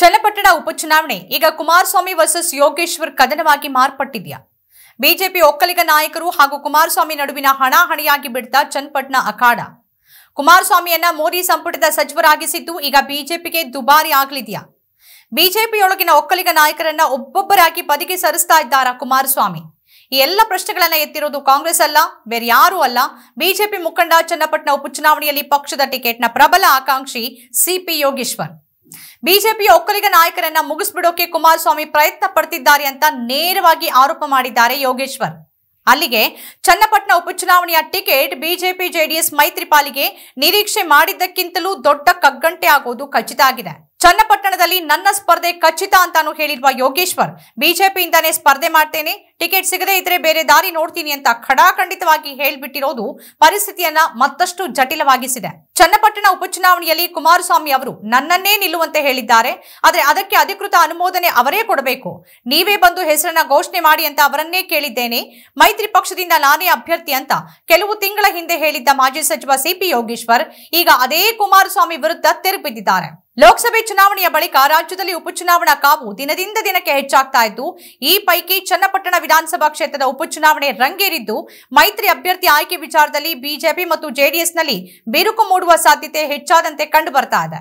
ಚನ್ನಪಟ್ಟಣ ಉಪಚುನಾವಣೆ ಈಗ ಕುಮಾರಸ್ವಾಮಿ ವರ್ಸಸ್ ಯೋಗೇಶ್ವರ್ ಕದನವಾಗಿ ಮಾರ್ಪಟ್ಟಿದ್ಯಾ ಬಿಜೆಪಿ ಒಕ್ಕಲಿಗ ನಾಯಕರು ಹಾಗೂ ಕುಮಾರಸ್ವಾಮಿ ನಡುವಿನ ಹಣಾಹಣಿಯಾಗಿ ಬಿಡ್ತಾ ಚನ್ನಪಟ್ಟಣ ಅಖಾಡ ಕುಮಾರಸ್ವಾಮಿಯನ್ನ ಮೋದಿ ಸಂಪುಟದ ಸಚಿವರಾಗಿಸಿದ್ದು ಈಗ ಬಿಜೆಪಿಗೆ ದುಬಾರಿ ಆಗಲಿದೆಯಾ ಬಿಜೆಪಿಯೊಳಗಿನ ಒಕ್ಕಲಿಗ ನಾಯಕರನ್ನ ಒಬ್ಬೊಬ್ಬರಾಗಿ ಬದಿಗೆ ಸರಿಸ್ತಾ ಇದ್ದಾರಾ ಕುಮಾರಸ್ವಾಮಿ ಈ ಎಲ್ಲ ಪ್ರಶ್ನೆಗಳನ್ನ ಎತ್ತಿರೋದು ಕಾಂಗ್ರೆಸ್ ಅಲ್ಲ ಬೇರೆ ಯಾರೂ ಅಲ್ಲ ಬಿಜೆಪಿ ಮುಖಂಡ ಚನ್ನಪಟ್ಟಣ ಉಪಚುನಾವಣೆಯಲ್ಲಿ ಪಕ್ಷದ ಟಿಕೆಟ್ನ ಪ್ರಬಲ ಆಕಾಂಕ್ಷಿ ಸಿಪಿ ಯೋಗೇಶ್ವರ್ ಬಿಜೆಪಿ ಒಕ್ಕಲಿಗ ನಾಯಕರನ್ನ ಮುಗಿಸ್ಬಿಡೋಕೆ ಕುಮಾರಸ್ವಾಮಿ ಪ್ರಯತ್ನ ಪಡ್ತಿದ್ದಾರೆ ಅಂತ ನೇರವಾಗಿ ಆರೋಪ ಮಾಡಿದ್ದಾರೆ ಯೋಗೇಶ್ವರ್ ಅಲ್ಲಿಗೆ ಚನ್ನಪಟ್ಟಣ ಉಪಚುನಾವಣೆಯ ಟಿಕೆಟ್ ಬಿಜೆಪಿ ಜೆಡಿಎಸ್ ಮೈತ್ರಿ ಪಾಲಿಗೆ ನಿರೀಕ್ಷೆ ಮಾಡಿದ್ದಕ್ಕಿಂತಲೂ ದೊಡ್ಡ ಕಗ್ಗಂಟೆ ಆಗುವುದು ಖಚಿತ ಆಗಿದೆ ಚನ್ನಪಟ್ಟಣದಲ್ಲಿ ನನ್ನ ಸ್ಪರ್ಧೆ ಖಚಿತ ಅಂತಾನು ಹೇಳಿರುವ ಯೋಗೇಶ್ವರ್ ಬಿಜೆಪಿಯಿಂದಾನೇ ಸ್ಪರ್ಧೆ ಮಾಡ್ತೇನೆ ಟಿಕೆಟ್ ಸಿಗದೆ ಇದ್ರೆ ಬೇರೆ ದಾರಿ ನೋಡ್ತೀನಿ ಅಂತ ಖಡಾಖಂಡಿತವಾಗಿ ಹೇಳ್ಬಿಟ್ಟಿರೋದು ಪರಿಸ್ಥಿತಿಯನ್ನ ಮತ್ತಷ್ಟು ಜಟಿಲವಾಗಿಸಿದೆ ಚನ್ನಪಟ್ಟಣ ಉಪಚುನಾವಣೆಯಲ್ಲಿ ಕುಮಾರಸ್ವಾಮಿ ಅವರು ನನ್ನನ್ನೇ ನಿಲ್ಲುವಂತೆ ಹೇಳಿದ್ದಾರೆ ಆದರೆ ಅದಕ್ಕೆ ಅಧಿಕೃತ ಅನುಮೋದನೆ ಅವರೇ ಕೊಡಬೇಕು ನೀವೇ ಬಂದು ಹೆಸರನ್ನ ಘೋಷಣೆ ಮಾಡಿ ಅಂತ ಅವರನ್ನೇ ಕೇಳಿದ್ದೇನೆ ಮೈತ್ರಿ ಪಕ್ಷದಿಂದ ನಾನೇ ಅಭ್ಯರ್ಥಿ ಅಂತ ಕೆಲವು ತಿಂಗಳ ಹಿಂದೆ ಹೇಳಿದ್ದ ಮಾಜಿ ಸಚಿವ ಸಿಪಿ ಯೋಗೇಶ್ವರ್ ಈಗ ಅದೇ ಕುಮಾರಸ್ವಾಮಿ ವಿರುದ್ಧ ತೆರಬಿದ್ದಿದ್ದಾರೆ ಲೋಕಸಭೆ ಚುನಾವಣೆಯ ಬಳಿಕ ರಾಜ್ಯದಲ್ಲಿ ಉಪಚುನಾವಣಾ ಕಾವು ದಿನದಿಂದ ದಿನಕ್ಕೆ ಹೆಚ್ಚಾಗ್ತಾ ಇದ್ದು ಈ ಪೈಕಿ ಚನ್ನಪಟ್ಟಣ ವಿಧಾನಸಭಾ ಕ್ಷೇತ್ರದ ಉಪಚುನಾವಣೆ ರಂಗೇರಿದ್ದು ಮೈತ್ರಿ ಅಭ್ಯರ್ಥಿ ಆಯ್ಕೆ ವಿಚಾರದಲ್ಲಿ ಬಿಜೆಪಿ ಮತ್ತು ಜೆಡಿಎಸ್ನಲ್ಲಿ ಬಿರುಕು ಮೂಡುವ ಸಾಧ್ಯತೆ ಹೆಚ್ಚಾದಂತೆ ಕಂಡು ಬರ್ತಾ ಇದೆ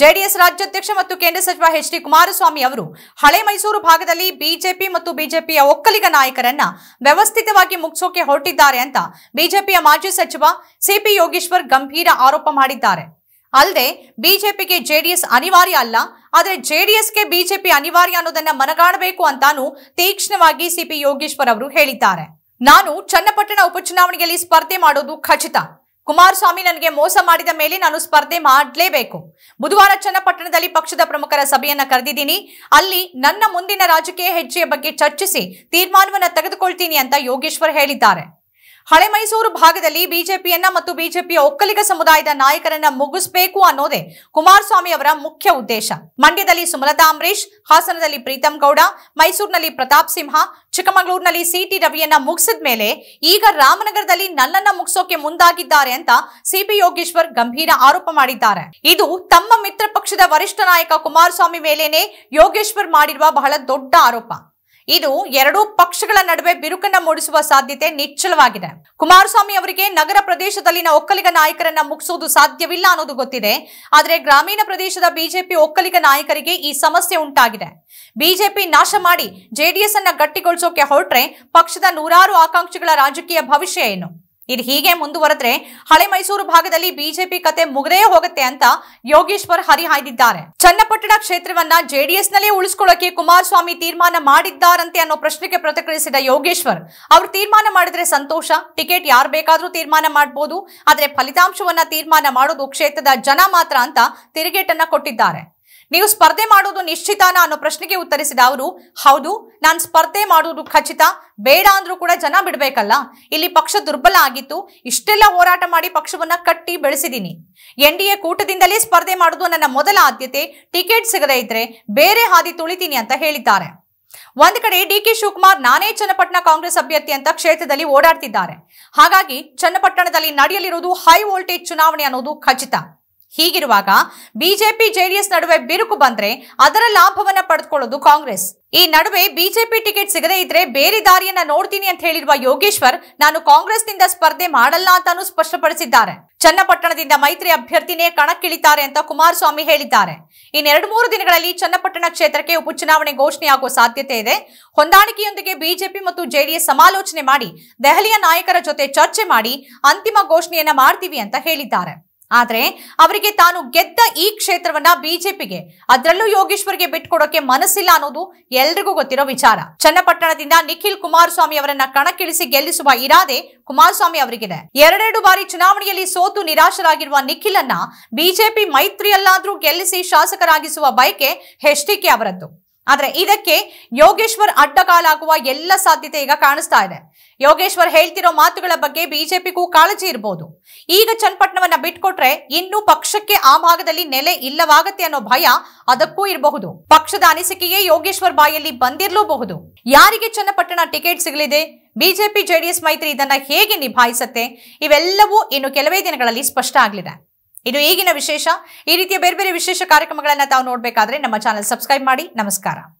ಜೆಡಿಎಸ್ ರಾಜ್ಯಾಧ್ಯಕ್ಷ ಮತ್ತು ಕೇಂದ್ರ ಸಚಿವ ಎಚ್ ಡಿ ಕುಮಾರಸ್ವಾಮಿ ಅವರು ಹಳೆ ಮೈಸೂರು ಭಾಗದಲ್ಲಿ ಬಿಜೆಪಿ ಮತ್ತು ಬಿಜೆಪಿಯ ಒಕ್ಕಲಿಗ ನಾಯಕರನ್ನ ವ್ಯವಸ್ಥಿತವಾಗಿ ಮುಗಿಸೋಕೆ ಹೊರಟಿದ್ದಾರೆ ಅಂತ ಬಿಜೆಪಿಯ ಮಾಜಿ ಸಚಿವ ಸಿಪಿ ಯೋಗೇಶ್ವರ್ ಗಂಭೀರ ಆರೋಪ ಮಾಡಿದ್ದಾರೆ ಅಲ್ಲದೆ ಬಿಜೆಪಿಗೆ ಜೆಡಿಎಸ್ ಅನಿವಾರ್ಯ ಅಲ್ಲ ಆದರೆ ಜೆಡಿಎಸ್ಗೆ ಬಿಜೆಪಿ ಅನಿವಾರ್ಯ ಅನ್ನೋದನ್ನ ಮನಗಾಣಬೇಕು ಅಂತಾನು ತೀಕ್ಷ್ಣವಾಗಿ ಸಿಪಿ ಯೋಗೇಶ್ವರ್ ಅವರು ಹೇಳಿದ್ದಾರೆ ನಾನು ಚನ್ನಪಟ್ಟಣ ಉಪಚುನಾವಣೆಯಲ್ಲಿ ಸ್ಪರ್ಧೆ ಮಾಡೋದು ಖಚಿತ ಕುಮಾರಸ್ವಾಮಿ ನನಗೆ ಮೋಸ ಮಾಡಿದ ಮೇಲೆ ನಾನು ಸ್ಪರ್ಧೆ ಮಾಡಲೇಬೇಕು ಬುಧವಾರ ಚನ್ನಪಟ್ಟಣದಲ್ಲಿ ಪಕ್ಷದ ಪ್ರಮುಖರ ಸಭೆಯನ್ನ ಕರೆದಿದ್ದೀನಿ ಅಲ್ಲಿ ನನ್ನ ಮುಂದಿನ ರಾಜಕೀಯ ಹೆಜ್ಜೆಯ ಬಗ್ಗೆ ಚರ್ಚಿಸಿ ತೀರ್ಮಾನವನ್ನು ತೆಗೆದುಕೊಳ್ತೀನಿ ಅಂತ ಯೋಗೇಶ್ವರ್ ಹೇಳಿದ್ದಾರೆ ಹಳೆ ಮೈಸೂರು ಭಾಗದಲ್ಲಿ ಬಿಜೆಪಿಯನ್ನ ಮತ್ತು ಬಿಜೆಪಿಯ ಒಕ್ಕಲಿಗ ಸಮುದಾಯದ ನಾಯಕರನ್ನ ಮುಗಿಸಬೇಕು ಅನ್ನೋದೇ ಕುಮಾರಸ್ವಾಮಿ ಅವರ ಮುಖ್ಯ ಉದ್ದೇಶ ಮಂಡ್ಯದಲ್ಲಿ ಸುಮಲತಾ ಅಂಬರೀಶ್ ಹಾಸನದಲ್ಲಿ ಪ್ರೀತಂ ಗೌಡ ಮೈಸೂರಿನಲ್ಲಿ ಪ್ರತಾಪ್ ಸಿಂಹ ಚಿಕ್ಕಮಗಳೂರಿನಲ್ಲಿ ಸಿಟಿ ರವಿಯನ್ನ ಮುಗಿಸಿದ ಮೇಲೆ ಈಗ ರಾಮನಗರದಲ್ಲಿ ನನ್ನನ್ನ ಮುಗಿಸೋಕೆ ಮುಂದಾಗಿದ್ದಾರೆ ಅಂತ ಸಿಪಿ ಯೋಗೇಶ್ವರ್ ಗಂಭೀರ ಆರೋಪ ಮಾಡಿದ್ದಾರೆ ಇದು ತಮ್ಮ ಮಿತ್ರ ಪಕ್ಷದ ವರಿಷ್ಠ ನಾಯಕ ಕುಮಾರಸ್ವಾಮಿ ಮೇಲೇನೆ ಯೋಗೇಶ್ವರ್ ಮಾಡಿರುವ ಬಹಳ ದೊಡ್ಡ ಆರೋಪ ಇದು ಎರಡೂ ಪಕ್ಷಗಳ ನಡುವೆ ಬಿರುಕನ್ನ ಮೂಡಿಸುವ ಸಾಧ್ಯತೆ ನಿಚ್ಚಳವಾಗಿದೆ ಕುಮಾರಸ್ವಾಮಿ ಅವರಿಗೆ ನಗರ ಪ್ರದೇಶದಲ್ಲಿನ ಒಕ್ಕಲಿಗ ನಾಯಕರನ್ನ ಮುಗಿಸೋದು ಸಾಧ್ಯವಿಲ್ಲ ಅನ್ನೋದು ಗೊತ್ತಿದೆ ಆದರೆ ಗ್ರಾಮೀಣ ಪ್ರದೇಶದ ಬಿಜೆಪಿ ಒಕ್ಕಲಿಗ ನಾಯಕರಿಗೆ ಈ ಸಮಸ್ಯೆ ಉಂಟಾಗಿದೆ ಬಿಜೆಪಿ ನಾಶ ಮಾಡಿ ಜೆಡಿಎಸ್ ಅನ್ನ ಗಟ್ಟಿಗೊಳಿಸೋಕೆ ಹೊರಟ್ರೆ ಪಕ್ಷದ ನೂರಾರು ಆಕಾಂಕ್ಷಿಗಳ ರಾಜಕೀಯ ಭವಿಷ್ಯ ಏನು ಇದು ಹೀಗೆ ಮುಂದುವರೆದ್ರೆ ಹಳೆ ಮೈಸೂರು ಭಾಗದಲ್ಲಿ ಬಿಜೆಪಿ ಕತೆ ಮುಗದೇ ಹೋಗುತ್ತೆ ಅಂತ ಯೋಗೇಶ್ವರ್ ಹರಿಹಾಯ್ದಿದ್ದಾರೆ ಚನ್ನಪಟ್ಟಣ ಕ್ಷೇತ್ರವನ್ನ ಜೆಡಿಎಸ್ ನಲ್ಲೇ ಉಳಿಸ್ಕೊಳ್ಳಕ್ಕೆ ಕುಮಾರಸ್ವಾಮಿ ತೀರ್ಮಾನ ಮಾಡಿದ್ದಾರಂತೆ ಅನ್ನೋ ಪ್ರಶ್ನೆಗೆ ಪ್ರತಿಕ್ರಿಯಿಸಿದ ಯೋಗೇಶ್ವರ್ ಅವರು ತೀರ್ಮಾನ ಮಾಡಿದ್ರೆ ಸಂತೋಷ ಟಿಕೆಟ್ ಯಾರು ಬೇಕಾದ್ರೂ ತೀರ್ಮಾನ ಮಾಡಬಹುದು ಆದ್ರೆ ಫಲಿತಾಂಶವನ್ನ ತೀರ್ಮಾನ ಮಾಡೋದು ಕ್ಷೇತ್ರದ ಜನ ಮಾತ್ರ ಅಂತ ತಿರುಗೇಟನ್ನ ಕೊಟ್ಟಿದ್ದಾರೆ ನೀವು ಸ್ಪರ್ಧೆ ಮಾಡೋದು ನಿಶ್ಚಿತಾನ ಅನ್ನೋ ಪ್ರಶ್ನೆಗೆ ಉತ್ತರಿಸಿದ ಅವರು ಹೌದು ನಾನು ಸ್ಪರ್ಧೆ ಮಾಡುವುದು ಖಚಿತ ಬೇಡ ಅಂದ್ರೂ ಕೂಡ ಜನ ಬಿಡಬೇಕಲ್ಲ ಇಲ್ಲಿ ಪಕ್ಷ ದುರ್ಬಲ ಆಗಿತ್ತು ಇಷ್ಟೆಲ್ಲ ಹೋರಾಟ ಮಾಡಿ ಪಕ್ಷವನ್ನ ಕಟ್ಟಿ ಬೆಳೆಸಿದ್ದೀನಿ ಎನ್ ಡಿ ಎ ಕೂಟದಿಂದಲೇ ಸ್ಪರ್ಧೆ ಮಾಡೋದು ನನ್ನ ಮೊದಲ ಆದ್ಯತೆ ಟಿಕೆಟ್ ಸಿಗದೇ ಇದ್ರೆ ಬೇರೆ ಹಾದಿ ತುಳಿತೀನಿ ಅಂತ ಹೇಳಿದ್ದಾರೆ ಒಂದ್ ಕಡೆ ಡಿ ಕೆ ಶಿವಕುಮಾರ್ ನಾನೇ ಚನ್ನಪಟ್ಟಣ ಕಾಂಗ್ರೆಸ್ ಅಭ್ಯರ್ಥಿ ಅಂತ ಕ್ಷೇತ್ರದಲ್ಲಿ ಓಡಾಡ್ತಿದ್ದಾರೆ ಹಾಗಾಗಿ ಚನ್ನಪಟ್ಟಣದಲ್ಲಿ ನಡೆಯಲಿರುವುದು ಹೈ ವೋಲ್ಟೇಜ್ ಚುನಾವಣೆ ಅನ್ನೋದು ಖಚಿತ ಹೀಗಿರುವಾಗ ಬಿಜೆಪಿ ಜೆಡಿಎಸ್ ನಡುವೆ ಬಿರುಕು ಬಂದ್ರೆ ಅದರ ಲಾಭವನ್ನ ಪಡೆದುಕೊಳ್ಳೋದು ಕಾಂಗ್ರೆಸ್ ಈ ನಡುವೆ ಬಿಜೆಪಿ ಟಿಕೆಟ್ ಸಿಗದೇ ಇದ್ರೆ ಬೇರೆ ದಾರಿಯನ್ನ ನೋಡ್ತೀನಿ ಅಂತ ಹೇಳಿರುವ ಯೋಗೇಶ್ವರ್ ನಾನು ಕಾಂಗ್ರೆಸ್ನಿಂದ ಸ್ಪರ್ಧೆ ಮಾಡಲ್ಲ ಅಂತಾನು ಸ್ಪಷ್ಟಪಡಿಸಿದ್ದಾರೆ ಚನ್ನಪಟ್ಟಣದಿಂದ ಮೈತ್ರಿ ಅಭ್ಯರ್ಥಿನೇ ಕಣಕ್ಕಿಳಿತಾರೆ ಅಂತ ಕುಮಾರಸ್ವಾಮಿ ಹೇಳಿದ್ದಾರೆ ಇನ್ನೆರಡು ಮೂರು ದಿನಗಳಲ್ಲಿ ಚನ್ನಪಟ್ಟಣ ಕ್ಷೇತ್ರಕ್ಕೆ ಉಪಚುನಾವಣೆ ಘೋಷಣೆಯಾಗುವ ಸಾಧ್ಯತೆ ಇದೆ ಹೊಂದಾಣಿಕೆಯೊಂದಿಗೆ ಬಿಜೆಪಿ ಮತ್ತು ಜೆಡಿಎಸ್ ಸಮಾಲೋಚನೆ ಮಾಡಿ ದೆಹಲಿಯ ನಾಯಕರ ಜೊತೆ ಚರ್ಚೆ ಮಾಡಿ ಅಂತಿಮ ಘೋಷಣೆಯನ್ನ ಮಾಡ್ತೀವಿ ಅಂತ ಹೇಳಿದ್ದಾರೆ ಆದ್ರೆ ಅವರಿಗೆ ತಾನು ಗೆದ್ದ ಈ ಕ್ಷೇತ್ರವನ್ನ ಬಿಜೆಪಿಗೆ ಅದರಲ್ಲೂ ಯೋಗೇಶ್ವರ್ಗೆ ಬಿಟ್ಕೊಡೋಕೆ ಮನಸ್ಸಿಲ್ಲ ಅನ್ನೋದು ಎಲ್ರಿಗೂ ಗೊತ್ತಿರೋ ವಿಚಾರ ಚನ್ನಪಟ್ಟಣದಿಂದ ನಿಖಿಲ್ ಕುಮಾರಸ್ವಾಮಿ ಅವರನ್ನ ಕಣಕ್ಕಿಳಿಸಿ ಗೆಲ್ಲಿಸುವ ಇರಾದೆ ಕುಮಾರಸ್ವಾಮಿ ಅವರಿಗಿದೆ ಎರಡೆರಡು ಬಾರಿ ಚುನಾವಣೆಯಲ್ಲಿ ಸೋತು ನಿರಾಶರಾಗಿರುವ ನಿಖಿಲ್ ಅನ್ನ ಬಿಜೆಪಿ ಮೈತ್ರಿಯಲ್ಲಾದ್ರೂ ಗೆಲ್ಲಿಸಿ ಶಾಸಕರಾಗಿಸುವ ಬಯಕೆ ಹೆಚ್ಡಿಕೆ ಅವರದ್ದು ಆದ್ರೆ ಇದಕ್ಕೆ ಯೋಗೇಶ್ವರ್ ಅಡ್ಡಗಾಲಾಗುವ ಎಲ್ಲ ಸಾಧ್ಯತೆ ಈಗ ಕಾಣಿಸ್ತಾ ಇದೆ ಯೋಗೇಶ್ವರ್ ಹೇಳ್ತಿರೋ ಮಾತುಗಳ ಬಗ್ಗೆ ಬಿಜೆಪಿಗೂ ಕಾಳಜಿ ಇರಬಹುದು ಈಗ ಚನ್ನಪಟ್ಟಣವನ್ನ ಬಿಟ್ಕೊಟ್ರೆ ಇನ್ನು ಪಕ್ಷಕ್ಕೆ ಆ ಭಾಗದಲ್ಲಿ ನೆಲೆ ಇಲ್ಲವಾಗತ್ತೆ ಅನ್ನೋ ಭಯ ಅದಕ್ಕೂ ಇರಬಹುದು ಪಕ್ಷದ ಅನಿಸಿಕೆಯೇ ಯೋಗೇಶ್ವರ್ ಬಾಯಲ್ಲಿ ಬಂದಿರಲೂಬಹುದು ಯಾರಿಗೆ ಚನ್ನಪಟ್ಟಣ ಟಿಕೆಟ್ ಸಿಗಲಿದೆ ಬಿಜೆಪಿ ಜೆಡಿಎಸ್ ಮೈತ್ರಿ ಇದನ್ನ ಹೇಗೆ ನಿಭಾಯಿಸುತ್ತೆ ಇವೆಲ್ಲವೂ ಇನ್ನು ಕೆಲವೇ ದಿನಗಳಲ್ಲಿ ಸ್ಪಷ್ಟ ಆಗಲಿದೆ ಇದು ಈಗಿನ ವಿಶೇಷ ಈ ರೀತಿಯ ಬೇರೆ ಬೇರೆ ವಿಶೇಷ ಕಾರ್ಯಕ್ರಮಗಳನ್ನು ತಾವು ನೋಡಬೇಕಾದ್ರೆ ನಮ್ಮ ಚಾನೆಲ್ ಸಬ್ಸ್ಕ್ರೈಬ್ ಮಾಡಿ ನಮಸ್ಕಾರ